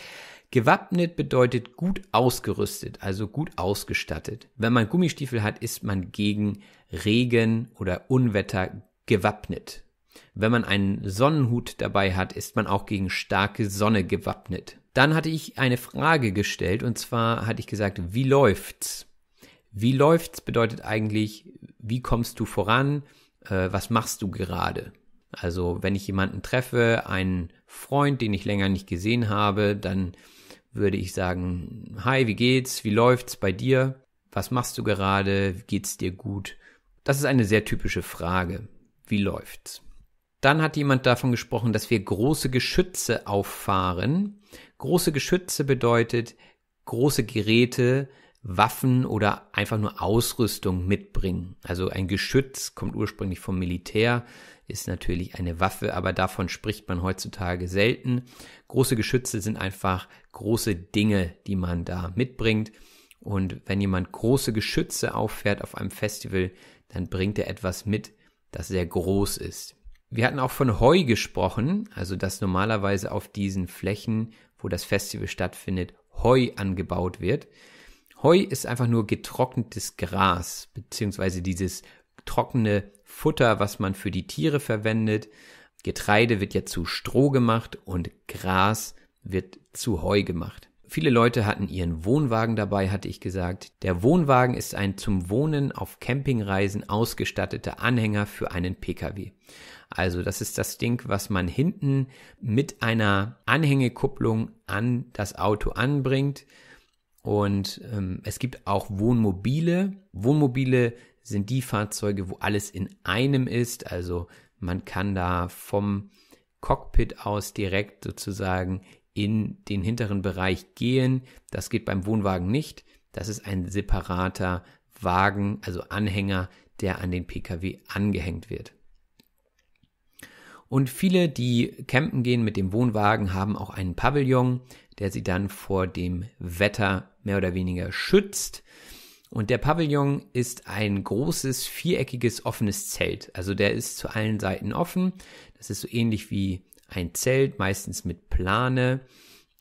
Gewappnet bedeutet gut ausgerüstet, also gut ausgestattet. Wenn man Gummistiefel hat, ist man gegen Regen oder Unwetter gewappnet. Wenn man einen Sonnenhut dabei hat, ist man auch gegen starke Sonne gewappnet. Dann hatte ich eine Frage gestellt und zwar hatte ich gesagt, wie läuft's? Wie läuft's bedeutet eigentlich, wie kommst du voran, äh, was machst du gerade? Also wenn ich jemanden treffe, einen Freund, den ich länger nicht gesehen habe, dann würde ich sagen, hi, wie geht's? Wie läuft's bei dir? Was machst du gerade? Geht's dir gut? Das ist eine sehr typische Frage. Wie läuft's? Dann hat jemand davon gesprochen, dass wir große Geschütze auffahren. Große Geschütze bedeutet große Geräte, Waffen oder einfach nur Ausrüstung mitbringen. Also ein Geschütz kommt ursprünglich vom Militär, ist natürlich eine Waffe, aber davon spricht man heutzutage selten. Große Geschütze sind einfach große Dinge, die man da mitbringt. Und wenn jemand große Geschütze auffährt auf einem Festival, dann bringt er etwas mit, das sehr groß ist. Wir hatten auch von Heu gesprochen, also dass normalerweise auf diesen Flächen, wo das Festival stattfindet, Heu angebaut wird. Heu ist einfach nur getrocknetes Gras, beziehungsweise dieses trockene Futter, was man für die Tiere verwendet. Getreide wird ja zu Stroh gemacht und Gras wird zu Heu gemacht. Viele Leute hatten ihren Wohnwagen dabei, hatte ich gesagt. Der Wohnwagen ist ein zum Wohnen auf Campingreisen ausgestatteter Anhänger für einen Pkw. Also das ist das Ding, was man hinten mit einer Anhängekupplung an das Auto anbringt und ähm, es gibt auch Wohnmobile. Wohnmobile sind die Fahrzeuge, wo alles in einem ist. Also man kann da vom Cockpit aus direkt sozusagen in den hinteren Bereich gehen. Das geht beim Wohnwagen nicht. Das ist ein separater Wagen, also Anhänger, der an den Pkw angehängt wird. Und viele, die campen gehen mit dem Wohnwagen, haben auch einen Pavillon der sie dann vor dem Wetter mehr oder weniger schützt. Und der Pavillon ist ein großes, viereckiges, offenes Zelt. Also der ist zu allen Seiten offen. Das ist so ähnlich wie ein Zelt, meistens mit Plane.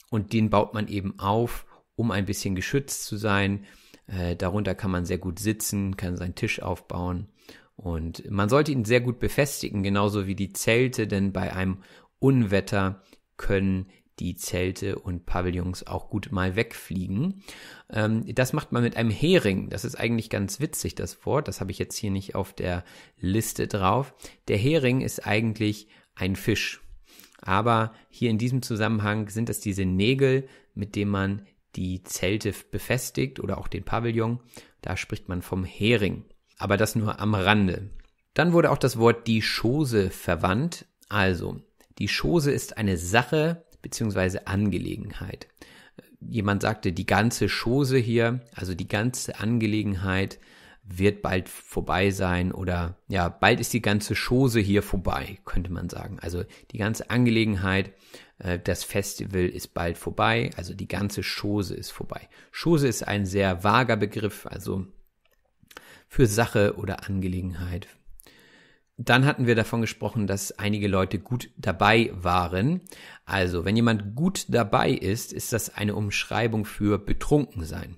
Und den baut man eben auf, um ein bisschen geschützt zu sein. Äh, darunter kann man sehr gut sitzen, kann seinen Tisch aufbauen. Und man sollte ihn sehr gut befestigen, genauso wie die Zelte, denn bei einem Unwetter können die Zelte und Pavillons auch gut mal wegfliegen. Ähm, das macht man mit einem Hering. Das ist eigentlich ganz witzig, das Wort. Das habe ich jetzt hier nicht auf der Liste drauf. Der Hering ist eigentlich ein Fisch. Aber hier in diesem Zusammenhang sind das diese Nägel, mit denen man die Zelte befestigt oder auch den Pavillon. Da spricht man vom Hering. Aber das nur am Rande. Dann wurde auch das Wort die Schose verwandt. Also, die Schose ist eine Sache, bzw. Angelegenheit. Jemand sagte, die ganze Chose hier, also die ganze Angelegenheit wird bald vorbei sein oder ja, bald ist die ganze Chose hier vorbei, könnte man sagen. Also die ganze Angelegenheit, äh, das Festival ist bald vorbei, also die ganze Chose ist vorbei. Chose ist ein sehr vager Begriff, also für Sache oder Angelegenheit, dann hatten wir davon gesprochen, dass einige Leute gut dabei waren. Also, wenn jemand gut dabei ist, ist das eine Umschreibung für betrunken sein.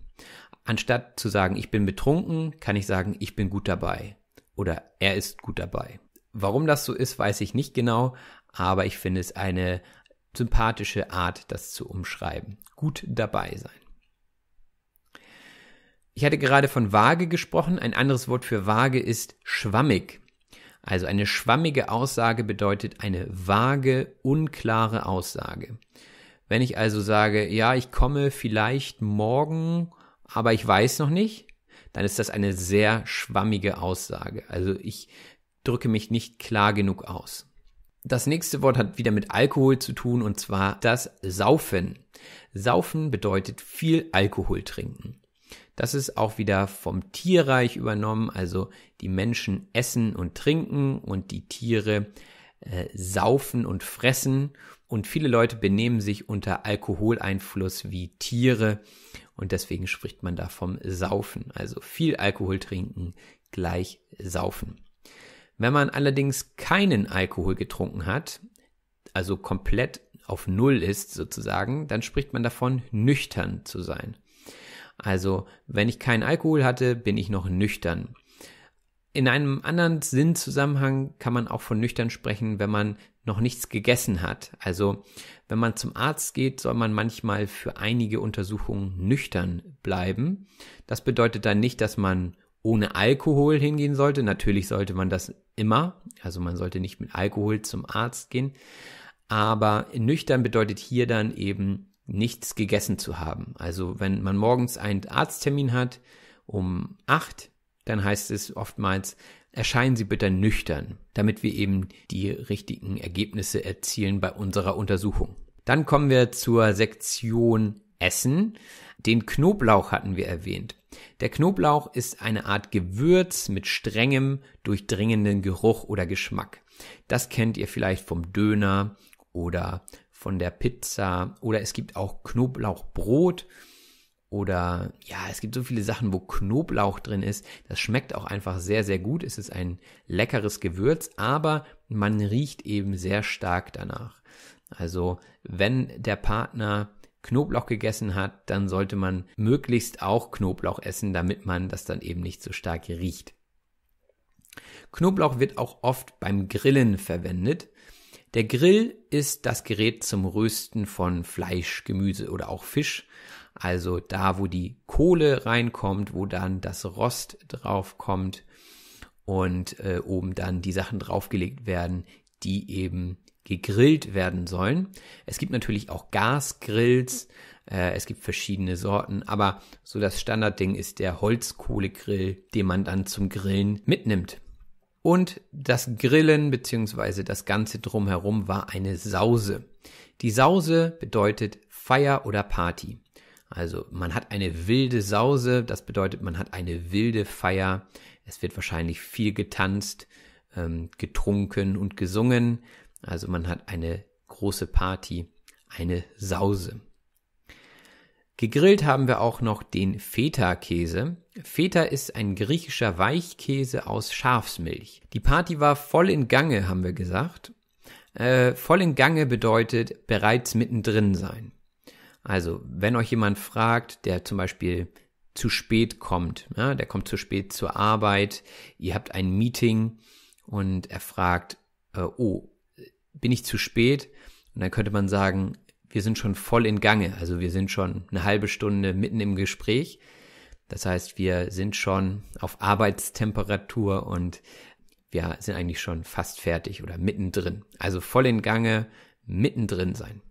Anstatt zu sagen, ich bin betrunken, kann ich sagen, ich bin gut dabei. Oder er ist gut dabei. Warum das so ist, weiß ich nicht genau, aber ich finde es eine sympathische Art, das zu umschreiben. Gut dabei sein. Ich hatte gerade von vage gesprochen. Ein anderes Wort für vage ist schwammig. Also eine schwammige Aussage bedeutet eine vage, unklare Aussage. Wenn ich also sage, ja, ich komme vielleicht morgen, aber ich weiß noch nicht, dann ist das eine sehr schwammige Aussage. Also ich drücke mich nicht klar genug aus. Das nächste Wort hat wieder mit Alkohol zu tun und zwar das Saufen. Saufen bedeutet viel Alkohol trinken. Das ist auch wieder vom Tierreich übernommen, also die Menschen essen und trinken und die Tiere äh, saufen und fressen und viele Leute benehmen sich unter Alkoholeinfluss wie Tiere und deswegen spricht man da vom Saufen. Also viel Alkohol trinken gleich Saufen. Wenn man allerdings keinen Alkohol getrunken hat, also komplett auf Null ist sozusagen, dann spricht man davon, nüchtern zu sein. Also, wenn ich keinen Alkohol hatte, bin ich noch nüchtern. In einem anderen Sinnzusammenhang kann man auch von nüchtern sprechen, wenn man noch nichts gegessen hat. Also wenn man zum Arzt geht, soll man manchmal für einige Untersuchungen nüchtern bleiben. Das bedeutet dann nicht, dass man ohne Alkohol hingehen sollte. Natürlich sollte man das immer. Also man sollte nicht mit Alkohol zum Arzt gehen. Aber nüchtern bedeutet hier dann eben nichts gegessen zu haben. Also wenn man morgens einen Arzttermin hat um acht dann heißt es oftmals, erscheinen Sie bitte nüchtern, damit wir eben die richtigen Ergebnisse erzielen bei unserer Untersuchung. Dann kommen wir zur Sektion Essen. Den Knoblauch hatten wir erwähnt. Der Knoblauch ist eine Art Gewürz mit strengem, durchdringenden Geruch oder Geschmack. Das kennt ihr vielleicht vom Döner oder von der Pizza oder es gibt auch Knoblauchbrot oder ja, es gibt so viele Sachen, wo Knoblauch drin ist. Das schmeckt auch einfach sehr, sehr gut. Es ist ein leckeres Gewürz, aber man riecht eben sehr stark danach. Also wenn der Partner Knoblauch gegessen hat, dann sollte man möglichst auch Knoblauch essen, damit man das dann eben nicht so stark riecht. Knoblauch wird auch oft beim Grillen verwendet. Der Grill ist das Gerät zum Rösten von Fleisch, Gemüse oder auch Fisch also da, wo die Kohle reinkommt, wo dann das Rost draufkommt und äh, oben dann die Sachen draufgelegt werden, die eben gegrillt werden sollen. Es gibt natürlich auch Gasgrills, äh, es gibt verschiedene Sorten, aber so das Standardding ist der Holzkohlegrill, den man dann zum Grillen mitnimmt. Und das Grillen bzw. das Ganze drumherum war eine Sause. Die Sause bedeutet Feier oder Party. Also man hat eine wilde Sause, das bedeutet, man hat eine wilde Feier. Es wird wahrscheinlich viel getanzt, ähm, getrunken und gesungen. Also man hat eine große Party, eine Sause. Gegrillt haben wir auch noch den Feta-Käse. Feta ist ein griechischer Weichkäse aus Schafsmilch. Die Party war voll in Gange, haben wir gesagt. Äh, voll in Gange bedeutet bereits mittendrin sein. Also, wenn euch jemand fragt, der zum Beispiel zu spät kommt, ja, der kommt zu spät zur Arbeit, ihr habt ein Meeting und er fragt, äh, oh, bin ich zu spät? Und dann könnte man sagen, wir sind schon voll in Gange, also wir sind schon eine halbe Stunde mitten im Gespräch. Das heißt, wir sind schon auf Arbeitstemperatur und wir sind eigentlich schon fast fertig oder mittendrin. Also voll in Gange, mittendrin sein.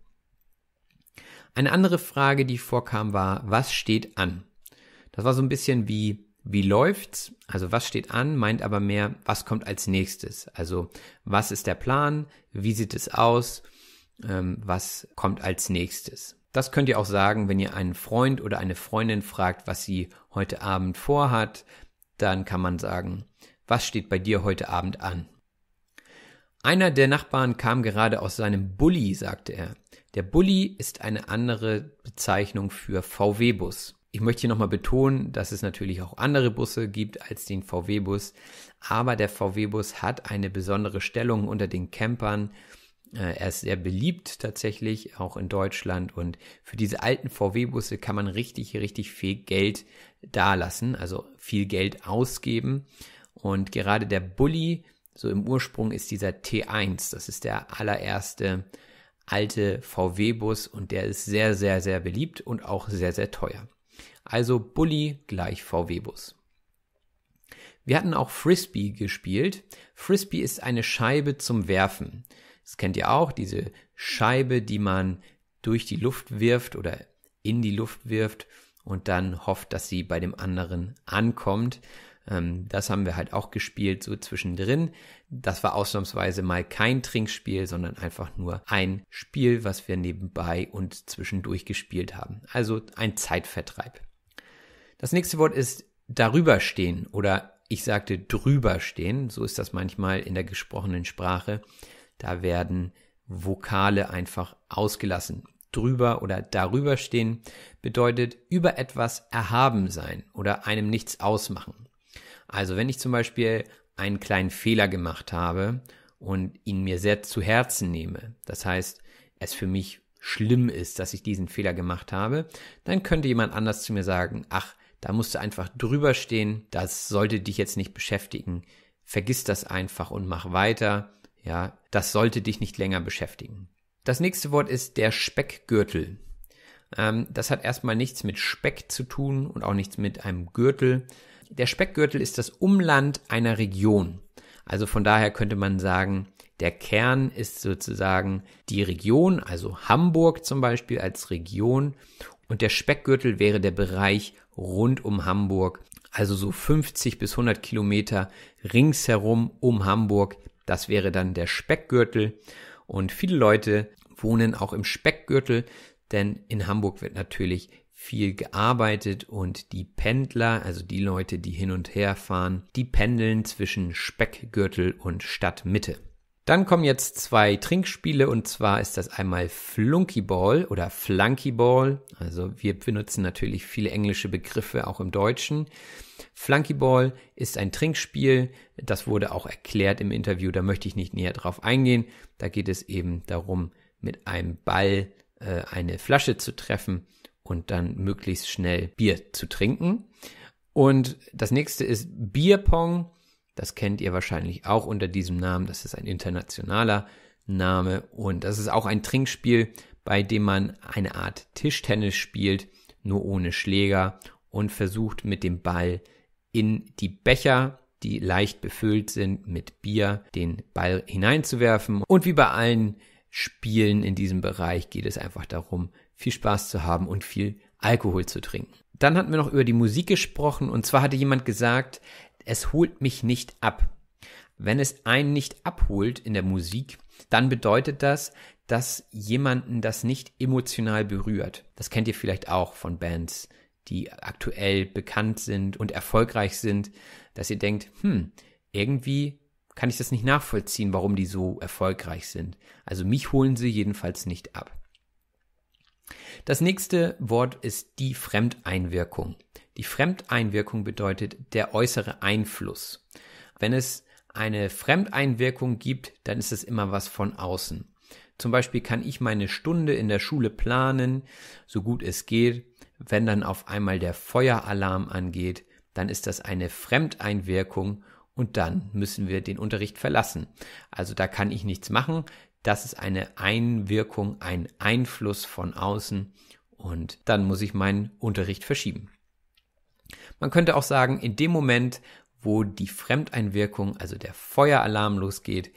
Eine andere Frage, die vorkam, war, was steht an? Das war so ein bisschen wie, wie läuft's? Also was steht an, meint aber mehr, was kommt als nächstes? Also was ist der Plan? Wie sieht es aus? Ähm, was kommt als nächstes? Das könnt ihr auch sagen, wenn ihr einen Freund oder eine Freundin fragt, was sie heute Abend vorhat, dann kann man sagen, was steht bei dir heute Abend an? Einer der Nachbarn kam gerade aus seinem Bulli, sagte er. Der Bulli ist eine andere Bezeichnung für VW-Bus. Ich möchte hier nochmal betonen, dass es natürlich auch andere Busse gibt als den VW-Bus, aber der VW-Bus hat eine besondere Stellung unter den Campern. Äh, er ist sehr beliebt tatsächlich, auch in Deutschland. Und für diese alten VW-Busse kann man richtig, richtig viel Geld dalassen, also viel Geld ausgeben. Und gerade der Bulli, so im Ursprung ist dieser T1, das ist der allererste alte VW-Bus und der ist sehr, sehr, sehr beliebt und auch sehr, sehr teuer. Also Bully gleich VW-Bus. Wir hatten auch Frisbee gespielt. Frisbee ist eine Scheibe zum Werfen. Das kennt ihr auch, diese Scheibe, die man durch die Luft wirft oder in die Luft wirft und dann hofft, dass sie bei dem anderen ankommt. Ähm, das haben wir halt auch gespielt, so zwischendrin. Das war ausnahmsweise mal kein Trinkspiel, sondern einfach nur ein Spiel, was wir nebenbei und zwischendurch gespielt haben. Also ein Zeitvertreib. Das nächste Wort ist darüberstehen oder ich sagte drüberstehen. So ist das manchmal in der gesprochenen Sprache. Da werden Vokale einfach ausgelassen. Drüber oder darüberstehen bedeutet über etwas erhaben sein oder einem nichts ausmachen. Also wenn ich zum Beispiel einen kleinen Fehler gemacht habe und ihn mir sehr zu Herzen nehme, das heißt, es für mich schlimm ist, dass ich diesen Fehler gemacht habe, dann könnte jemand anders zu mir sagen, ach, da musst du einfach drüber stehen, das sollte dich jetzt nicht beschäftigen, vergiss das einfach und mach weiter, ja, das sollte dich nicht länger beschäftigen. Das nächste Wort ist der Speckgürtel. Ähm, das hat erstmal nichts mit Speck zu tun und auch nichts mit einem Gürtel, der Speckgürtel ist das Umland einer Region. Also von daher könnte man sagen, der Kern ist sozusagen die Region, also Hamburg zum Beispiel als Region. Und der Speckgürtel wäre der Bereich rund um Hamburg, also so 50 bis 100 Kilometer ringsherum um Hamburg. Das wäre dann der Speckgürtel. Und viele Leute wohnen auch im Speckgürtel, denn in Hamburg wird natürlich viel gearbeitet und die Pendler, also die Leute, die hin und her fahren, die pendeln zwischen Speckgürtel und Stadtmitte. Dann kommen jetzt zwei Trinkspiele und zwar ist das einmal Flunkyball oder Flunkyball. Also wir benutzen natürlich viele englische Begriffe auch im Deutschen. Flunkyball ist ein Trinkspiel, das wurde auch erklärt im Interview, da möchte ich nicht näher drauf eingehen. Da geht es eben darum, mit einem Ball äh, eine Flasche zu treffen und dann möglichst schnell Bier zu trinken. Und das nächste ist Bierpong. Das kennt ihr wahrscheinlich auch unter diesem Namen. Das ist ein internationaler Name und das ist auch ein Trinkspiel, bei dem man eine Art Tischtennis spielt, nur ohne Schläger und versucht mit dem Ball in die Becher, die leicht befüllt sind mit Bier, den Ball hineinzuwerfen. Und wie bei allen Spielen in diesem Bereich geht es einfach darum, viel Spaß zu haben und viel Alkohol zu trinken. Dann hatten wir noch über die Musik gesprochen und zwar hatte jemand gesagt, es holt mich nicht ab. Wenn es einen nicht abholt in der Musik, dann bedeutet das, dass jemanden das nicht emotional berührt. Das kennt ihr vielleicht auch von Bands, die aktuell bekannt sind und erfolgreich sind, dass ihr denkt, hm, irgendwie kann ich das nicht nachvollziehen, warum die so erfolgreich sind. Also mich holen sie jedenfalls nicht ab. Das nächste Wort ist die Fremdeinwirkung. Die Fremdeinwirkung bedeutet der äußere Einfluss. Wenn es eine Fremdeinwirkung gibt, dann ist es immer was von außen. Zum Beispiel kann ich meine Stunde in der Schule planen, so gut es geht. Wenn dann auf einmal der Feueralarm angeht, dann ist das eine Fremdeinwirkung und dann müssen wir den Unterricht verlassen. Also da kann ich nichts machen. Das ist eine Einwirkung, ein Einfluss von außen und dann muss ich meinen Unterricht verschieben. Man könnte auch sagen, in dem Moment, wo die Fremdeinwirkung, also der Feueralarm losgeht,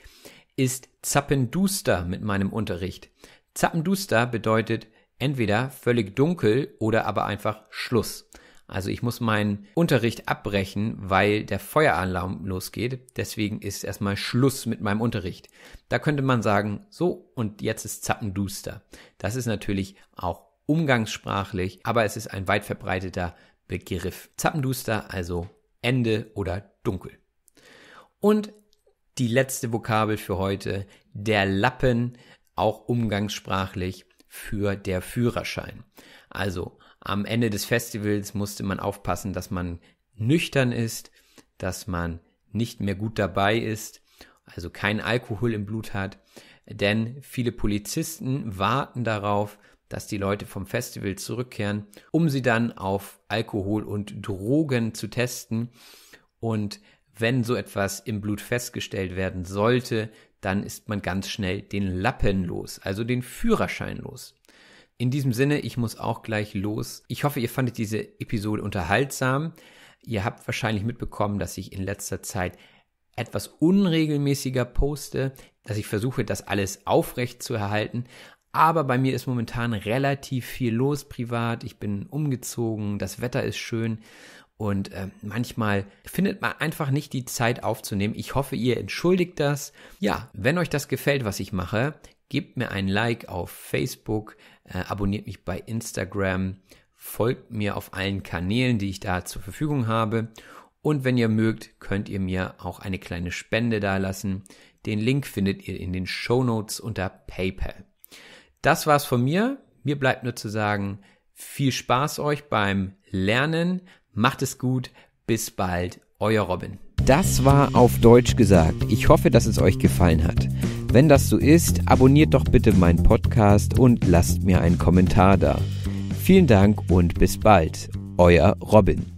ist zappenduster mit meinem Unterricht. Zappenduster bedeutet entweder völlig dunkel oder aber einfach Schluss. Also ich muss meinen Unterricht abbrechen, weil der Feueralarm losgeht. Deswegen ist erstmal Schluss mit meinem Unterricht. Da könnte man sagen, so und jetzt ist Zappenduster. Das ist natürlich auch umgangssprachlich, aber es ist ein weit verbreiteter Begriff. Zappenduster, also Ende oder Dunkel. Und die letzte Vokabel für heute, der Lappen, auch umgangssprachlich für der Führerschein. Also am Ende des Festivals musste man aufpassen, dass man nüchtern ist, dass man nicht mehr gut dabei ist, also kein Alkohol im Blut hat, denn viele Polizisten warten darauf, dass die Leute vom Festival zurückkehren, um sie dann auf Alkohol und Drogen zu testen. Und wenn so etwas im Blut festgestellt werden sollte, dann ist man ganz schnell den Lappen los, also den Führerschein los. In diesem Sinne, ich muss auch gleich los. Ich hoffe, ihr fandet diese Episode unterhaltsam. Ihr habt wahrscheinlich mitbekommen, dass ich in letzter Zeit etwas unregelmäßiger poste, dass ich versuche, das alles aufrecht zu erhalten. Aber bei mir ist momentan relativ viel los privat. Ich bin umgezogen, das Wetter ist schön und äh, manchmal findet man einfach nicht die Zeit aufzunehmen. Ich hoffe, ihr entschuldigt das. Ja, wenn euch das gefällt, was ich mache, Gebt mir ein Like auf Facebook, äh, abonniert mich bei Instagram, folgt mir auf allen Kanälen, die ich da zur Verfügung habe. Und wenn ihr mögt, könnt ihr mir auch eine kleine Spende da lassen. Den Link findet ihr in den Show Notes unter PayPal. Das war's von mir. Mir bleibt nur zu sagen, viel Spaß euch beim Lernen. Macht es gut. Bis bald. Euer Robin. Das war auf Deutsch gesagt. Ich hoffe, dass es euch gefallen hat. Wenn das so ist, abonniert doch bitte meinen Podcast und lasst mir einen Kommentar da. Vielen Dank und bis bald. Euer Robin.